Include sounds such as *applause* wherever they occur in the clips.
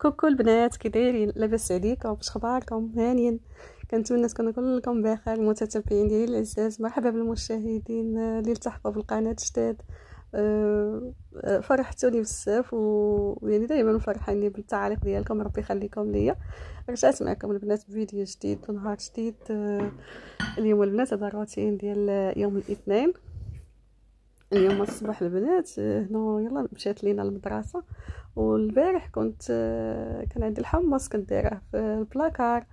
كوكو البنات كي دايرين لاباس عليكم واش اخباركم هانيين كنتمنى تكونوا كلكم بخير المتتبعين ديالي الاعزاز مرحبا بالمشاهدين اللي التحقوا بالقناه جداد آه، آه، فرحتوني بزاف و يعني دائما فرحاني بالتعاليق ديالكم ربي يخليكم ليا رجعت معكم البنات بفيديو جديد ونهار جديد آه، اليوم البنات هذا الروتين ديال يوم الاثنين اليوم الصباح البنات آه، هنا يلا مشات لينا المدرسه والبارح كنت آه، كان عندي الحمص كنت دايره في البلاكار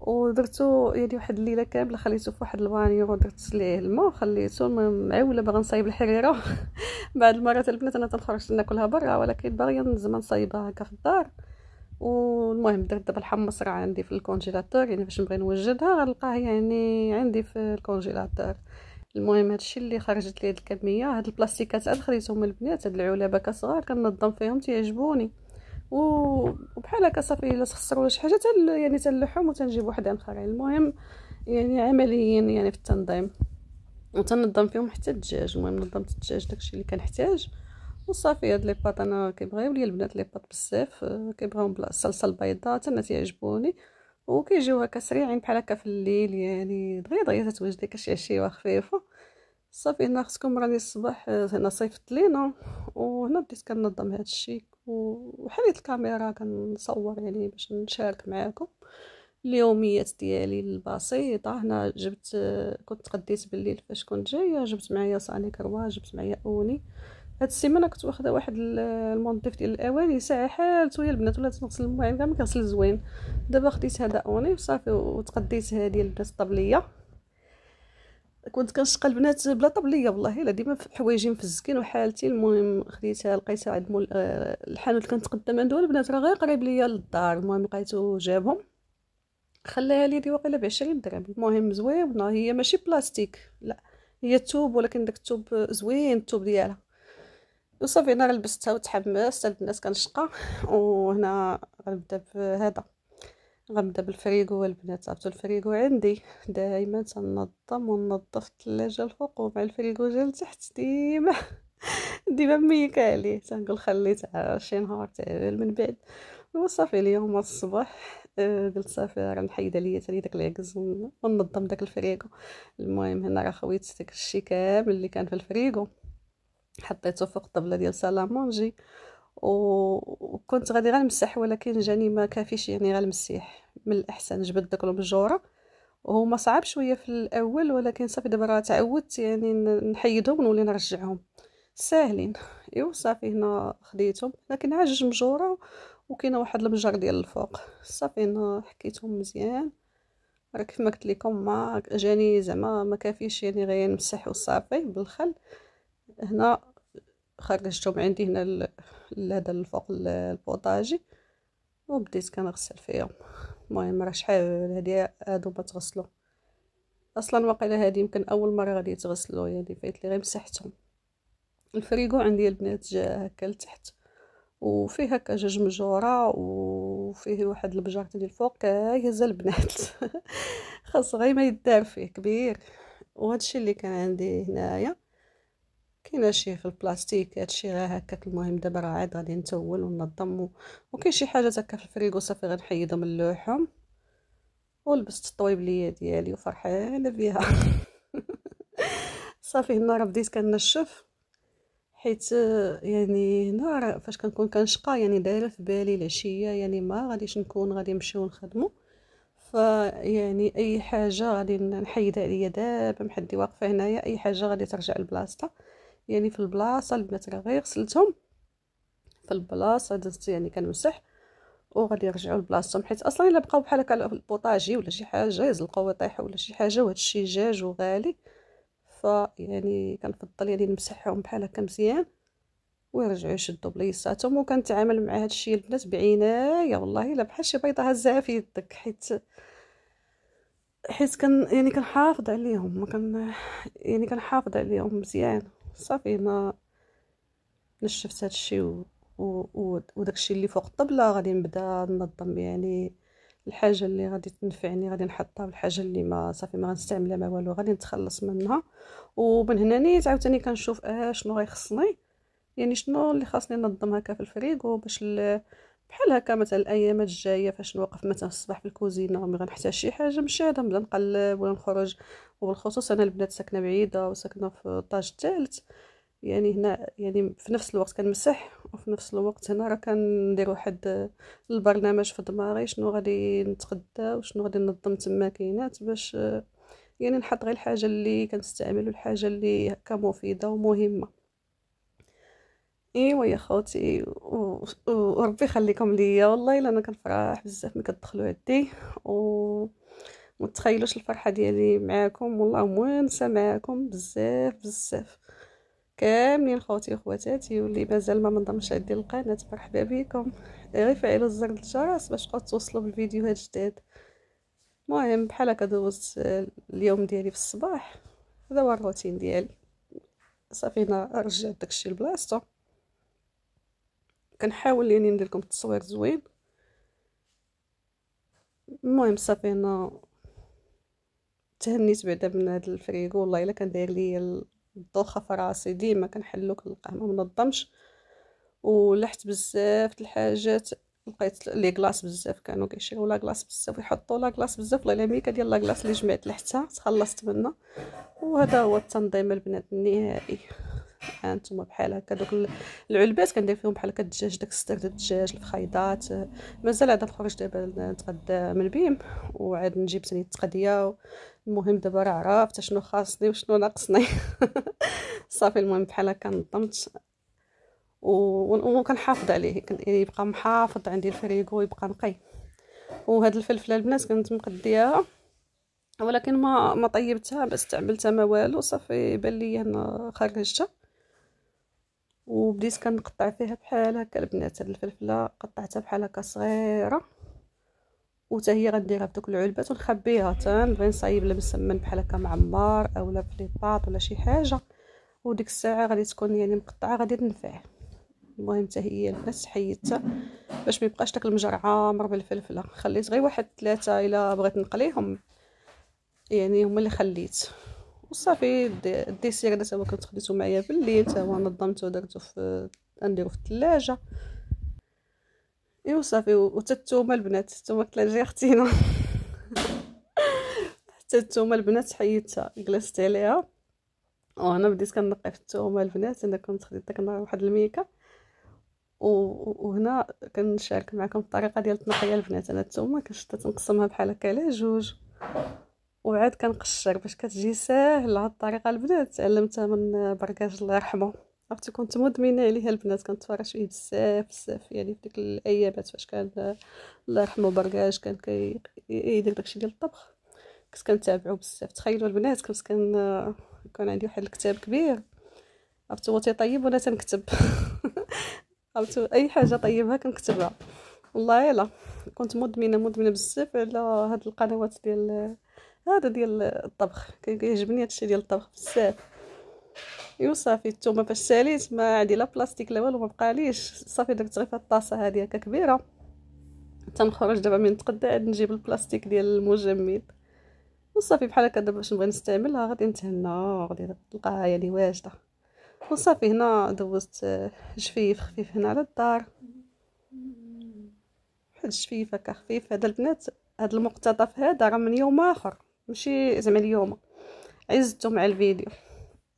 ودرتو يعني واحد الليله كامله خليته في واحد الوانيو ودرت ليه الماء وخليته معوله باغا نصايب الحريره *laughs* بعد المرات البنات انا تنخرج ناكلها برا ولكن باغي زمان نصايبها هكا في الدار والمهم درت دابا الحمص راه عندي في الكونجيلاتور يعني باش نبغي نوجدها غنلقاه يعني عندي في الكونجيلاتور المهم هادشي اللي خرجت لي هاد الكميه هاد البلاستيكات عاد من البنات هاد العلبه كصغار كنظم فيهم تيعجبوني وبحال هكا صافي الا تخسر ولا شي حاجه تل يعني تنلحهم وتنجيب وحدين اخرين المهم يعني عمليين يعني في التنظيم وتنظم فيهم حتى الدجاج المهم نظمت الدجاج داكشي اللي كنحتاج وصافي هاد لي باط انا كيبغيو ليا البنات لي باط بزاف آه، كيبغيوهم بالصلصه البيضاء حتى انا تيعجبوني وكيجيو هكا سريعين يعني بحال هكا في الليل يعني دغيا دغيا تتوجدي كشي عشيه خفيفه صافي هنا خصكم راني الصباح هنا صيفط لينا وهنا بديت كنظم هذا الشيء وحليت الكاميرا كنصور يعني باش نشارك معاكم اليوميات ديالي البسيطه هنا جبت كنت قديت بالليل فاش كنت جايه جبت معايا صاني كروا جبت معايا اوني هاد السيمانه كنت واخده واحد المنظف ديال الاواني ساعه حالته يا البنات ولات تغسل المواعين كامل كنغسل زوين دابا خديت هذا اوني وصافي وتقديت هادي البنات الطبليه كنت كنشقى البنات بلا طبليه والله الا ديما في حوايجي مفزكين وحالتي المهم خديتها لقيتها عند مول آه، الحانوت اللي كنتقدم عندو البنات راه غير قريب ليا للدار المهم لقيتو جابهم خلاها لي دي واقيلا ب 20 درهم المهم زوينه هي ماشي بلاستيك لا هي توب ولكن داك التوب زوين التوب ديالها وصافي انا لبستها وتحمست الناس كنشقى وهنا غنبدا بهذا غنبدا بالفريغو البنات عرفتو الفريغو عندي دائما تنظم وننظف الثلاجه الفوق ومع الفريغو ديال التحت ديما *laughs* ديما ميك عليه تنقول خليت شي نهار تعال من بعد وصافي اليوم الصباح آه، قلت صافي راه نحيد عليا ثاني داك العكز وننظم داك الفريغو المهم هنا راه خويت داك الشيء كامل اللي كان في الفريغو حطيته فوق الطبله ديال سالامونجي وكنت غادي غنمسح ولكن جاني ما كافيش يعني غنمسيح من الاحسن جبد داك المجوره هما صعب شويه في الاول ولكن صافي دابا راه تعودت يعني نحيدهم ونولي نرجعهم ساهلين *laughs* ايوا صافي هنا خديتهم لكن عاد جوج مجوره وكاينه واحد المجر ديال الفوق صافي هنا حكيتهم مزيان راه كيف ما قلت لكم ما جاني زعما ما كافيش يعني غير نمسح وصافي بالخل هنا خرجتهم عندي هنا هذا الفوق البوطاجي وبديت كنغسل فيهم المهم راه شحال هادي هادو ما تغسلوا اصلا واقيلا هادي يمكن اول مره غادي يتغسلوا يعني فايت لي غير مسحتهم الفريغو عندي البنات جا هكا لتحت وفيه هكا جوج مجوره وفيه واحد البجار ديال الفوق آه، هز البنات *laughs* خاص غير ما يدار فيه كبير الشيء اللي كان عندي هنايا كاين شي في البلاستيك هادشي غير هكاك المهم دابا راه عاد غادي نتول وننظم وكاين شي حاجه هكا في الفريغو صافي غنحيدها من اللوحهم ولبست الطويبليه ديالي وفرحانه بها *laughs* صافي هنا راه بديت كنشف حيت يعني هنا فاش كنكون كنشقى يعني دايره في بالي العشيه يعني ما غاديش نكون غادي نمشي ونخدمو يعني اي حاجه غادي نحيدها عليا دابا محدي واقفه هنايا اي حاجه غادي ترجع لبلاصتها يعني في البلاصه البنات راه غير غسلتهم في البلاصه درت يعني كنمسح وغادي يرجعوا لبلاصتهم حيت اصلا الا بقاو بحال هكا البوطاجي ولا شي حاجه يزلقوا ويطيحوا ولا شي حاجه وهذا الشيء جاج وغالي فيعني كنفضل يعني نمسحهم بحال هكا مزيان ويرجعوا يشدوا بليصاتهم وكنتعامل مع هذا الشيء البنات بعنايه والله الا بحال شي بيضه هزاها في يدك حيت حيت كان يعني كنحافظ عليهم ما كان يعني كنحافظ عليهم مزيان صافي ما نشفت هادشي و... و... وداكشي اللي فوق الطبله غادي نبدا ننظم يعني الحاجه اللي غادي تنفعني غادي نحطها والحاجه اللي ما صافي ما غنستعملها ما والو غادي نتخلص منها ومن هنا نيت عاوتاني كنشوف اه شنو غيخصني يعني شنو اللي خاصني ننظم هكا في الفريغو باش بحال هكا مثلا الايامات الجايه فاش نوقف مثلا الصباح في الكوزينه وملي غنحتاج شي حاجه ماشي هذا نبدا نقلب ولا نخرج وبالخصوص انا البنات ساكنه بعيده وساكنه في الطاج الثالث يعني هنا يعني في نفس الوقت كنمسح وفي نفس الوقت هنا راه كندير واحد البرنامج في دماغي شنو غادي نتغدى وشنو غادي ننظم تما كاينات باش يعني نحط غير الحاجه اللي كنستعمل والحاجه اللي هكا مفيده ومهمه ايوا يا خوتي وربي يخليكم ليا والله الا انا كنفرح بزاف ملي كتدخلوا عندي و ما تخيلوش الفرحه ديالي معاكم والله مونسه معاكم بزاف بزاف كاملين خوتي وخواتاتي واللي مازال ما منضمش عندي القناه مرحبا بكم غير فعلوا زر الجرس باش تبقاو توصلوا بالفيديوهات جداد المهم بحال هكا دوزت آه، اليوم ديالي في الصباح هذا هو الروتين ديالي صافي انا رجعت داكشي لبلاصتو كنحاول يعني ندير لكم التصوير زوين المهم صافي انا تهنيت بعدا من هذا الفريغو والله الا كان داير لي الدوخه في راسي ديما كنحلو كنلقاه ما منظمش ولحت بزاف الحاجات لقيت لي كلاص بزاف كانوا كيشريو لا كلاص بزاف ويحطوا لا كلاص بزاف والله ميكا ديال لا كلاص اللي جمعت لحتها تخلصت منها وهذا هو التنظيم البنات النهائي بحال نتوما بحال هكا دوك العلبات كندير فيهم بحال هكا الدجاج داك الستيك ديال الدجاج الفخيضات مازال عاد نخرج دابا نتغدى من البيم وعاد نجيب ثاني التقديه المهم دابا راه عرفت شنو خاصني وشنو ناقصني *laughs* صافي المهم بحال هكا نظمت وكنحافظ عليه يبقى محافظ عندي الفريغو يبقى نقي وهاد الفلفله البنات كنت مقديها ولكن ما ما طيبتها ما استعملتها ما والو صافي بان لي خرجتها وبديت كنقطع فيها بحال هكا البنات هاد الفلفله قطعتها بحال هكا صغيره وتا هي غنديرها بدوك العلبات ونخبيها حتى نبغي نصايب المسمن بحال هكا معمر اولا في ولا شي حاجه وديك الساعه غادي تكون يعني مقطعه غادي تنفع المهم حتى هي البنات حيدتها باش ما يبقاش داك المجر عامر بالفلفله خليت غير واحد ثلاثه الا بغيت نقليهم يعني هما اللي خليت وصافي الديسير هذا تما كنت خديته معايا في الليل تا هو نظمته درته في نديرو في الثلاجه ايوا صافي وتا التومه البنات التومه كنت اختينا حتى التومه البنات حيدتها جلست عليها وهنا بديت كنقي في التومه البنات انا كنت خديت داك النهار واحد الميكا وهنا كنشارك معكم الطريقه ديال التنقيه البنات انا التومه كنشطه تنقسمها بحال هكا على جوج وعاد كنقشر باش كتجي ساهله هاد الطريقه البنات تعلمتها من بركاج الله يرحمه عرفتي كنت مدمنه عليها البنات كنتفرج فيه بزاف بزاف يعني في ديك الايامات فاش كان الله يرحمه بركاج كان كيدير كي داكشي ديال الطبخ كنت كنتابعو بزاف تخيلوا البنات كنت كان كان عندي واحد الكتاب كبير عرفتو هو تيطيب وانا تنكتب عرفتو *laughs* اي حاجه طيبها كنكتبها والله يلا كنت مدمنه مدمنه بزاف على هاد القنوات ديال هذا ديال الطبخ كيعجبني هادشي ديال الطبخ بزاف ايوا صافي الثومه فاش ساليت ما عندي لا بلاستيك لا والو ما بقاليش صافي درت غير الطاسه هادي هكا كبيره تنخرج دابا من نتقدى عاد نجيب البلاستيك ديال المجمد وصافي بحال هكا دابا باش نبغي نستعملها غادي نتهنى غادي تلقاها هي لي واجده وصافي هنا دوزت جفيف خفيف هنا على الدار واحد الجفيف هكا خفيف هذا البنات هذا المقتطف هذا راه من يوم اخر ماشي زعما اليوم عزتو مع الفيديو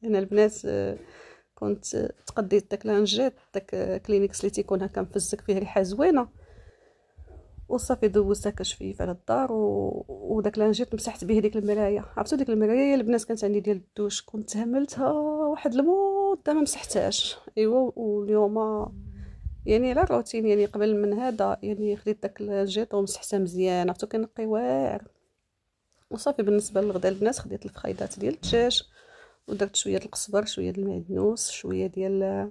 انا البنات آه، كنت آه، تقديت داك لانجيت داك آه، كلينيكس اللي تيكون هكا مفزك فيه ريحه زوينه وصافي دوزتها كشفيف على الدار و... وداك لانجيت مسحت به ديك المرايا عرفتو ديك المرايا يا البنات كانت عندي ديال الدوش كنت هملتها واحد المده ما مسحتهاش ايوا واليوم يعني على الروتين يعني قبل من هذا يعني خديت داك لانجيت ومسحتها مزيان عرفتو كنقي واعر وصافي بالنسبه للغدا البنات خديت الفخيضات ديال الدجاج ودرت شويه ديال القزبر شويه ديال المعدنوس شويه ديال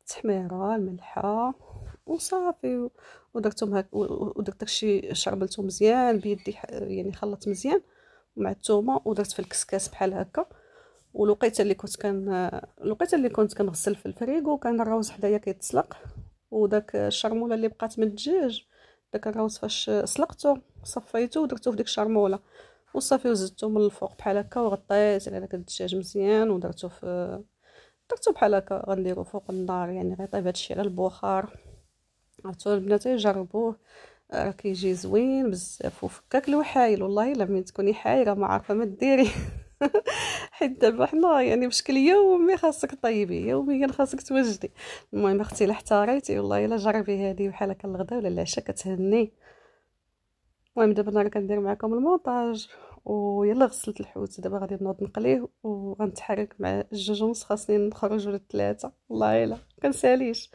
التحميره الملحه وصافي ودرتهم هك ودرت داكشي شربلته مزيان بيدي يعني خلط مزيان مع الثومه ودرت في الكسكاس بحال هكا ولقيت اللي كنت كان الوقيته اللي كنت كنغسل في الفريغو كان الروز حدايا كيتسلق وداك الشرموله اللي بقات من الدجاج داك الروز فاش سلقته صفيته ودرته في ديك الشرموله وصافي وزدته من الفوق بحال هكا وغطيت على داك الدجاج مزيان ودرتو في درتو بحال هكا غنديرو فوق النار يعني غيطيب هادشي على البخار عرفتو البنات يجربوه راه كيجي زوين بزاف وفكاك الوحايل والله الا ملي تكوني حايره ما عارفه ما ديري *laughs* حيت دابا حنا يعني بشكل يومي خاصك طيبي يوميا خاصك توجدي المهم اختي الا احتاريتي والله الا جربي هذه بحال هكا الغدا ولا العشاء كتهني المهم دابا انا كندير معكم المونتاج ويلا غسلت الحوت دابا غادي نوض نقليه وغنتحرك مع جوج ونص خاصني نخرج ولا ثلاثه والله الا كنساليش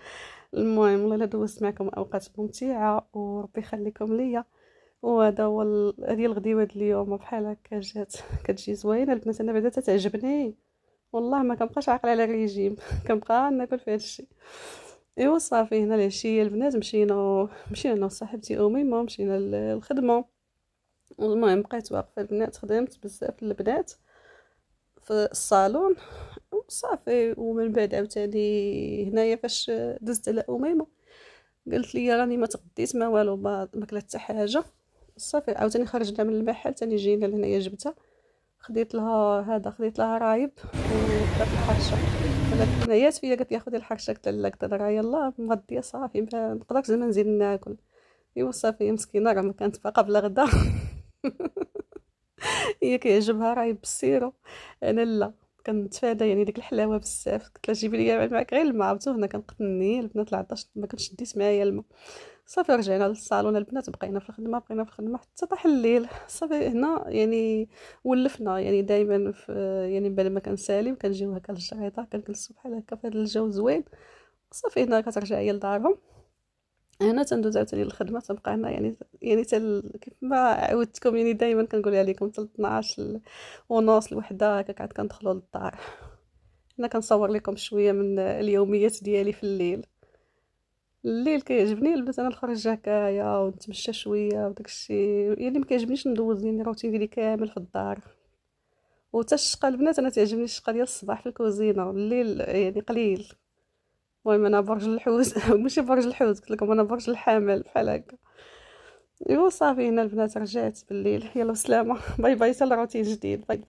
المهم والله الا دوزت معكم اوقات ممتعه وربي يخليكم ليا وهذا هو هذه الغديوه ديال اليوم بحال هكا جات كتجي زوينه البنات انا بعدا تعجبني والله ما كنبقاش عاقله على الريجيم *laughs* كنبقى ناكل في هادشي ايوا صافي هنا العشيه البنات مشينا مشينا انا وصاحبتي امي ما مشينا للخدمه المهم بقيت واقفه البنات خدمت بزاف البنات في الصالون وصافي ومن بعد عاوتاني هنايا فاش دزت على اميمه قالت لي راني ما تغديت ما والو ما ماكله حتى حاجه صافي عاوتاني خرجنا من المحل تاني جينا لهنايا جبتها خديت لها هذا خديت لها رايب وبدات الحرشه ولات هنايا فيا قالت لي خدي الحرشه قلت لها قلت لها يلا مغديه صافي ما نقدرش زعما نزيد ناكل ايوا صافي مسكينه راه ما كانت باقا بلا غدا *laughs* *laughs* هي كيعجبها راهي بالسيرو انا لا كنتفادى يعني ديك الحلاوه بزاف قلت لها جيبي لي معاك غير الماء عرفتو هنا كنقد النيل البنات العطش ما كنتش ديت معايا الماء صافي رجعنا للصالون البنات بقينا في الخدمه بقينا في الخدمه حتى طاح الليل صافي هنا يعني ولفنا يعني دائما في يعني بعد ما كنسالي وكنجيو هكا للشريطه كنجلسوا بحال هكا في هذا الجو زوين صافي هنا كترجع هي لدارهم هنا تندوز عاوتاني للخدمه تبقى هنا يعني يعني تل كيف ما عودتكم يعني دائما كنقولها عليكم تل 12 ونص الوحده هكاك عاد كندخلوا للدار هنا كنصور لكم شويه من اليوميات ديالي في الليل الليل كيعجبني البنات انا نخرج هكايا ونتمشى شويه وداك الشيء يعني ما كيعجبنيش ندوز يعني روتين ديالي كامل في الدار وتا الشقه البنات انا تعجبني الشقه ديال الصباح في الكوزينه الليل يعني قليل المهم انا برج الحوت *laughs* ماشي برج الحوت قلت لكم انا برج الحامل بحال هكا ايوا صافي هنا البنات رجعت بالليل يلا سلامه *laughs* باي باي حتى روتين جديد باي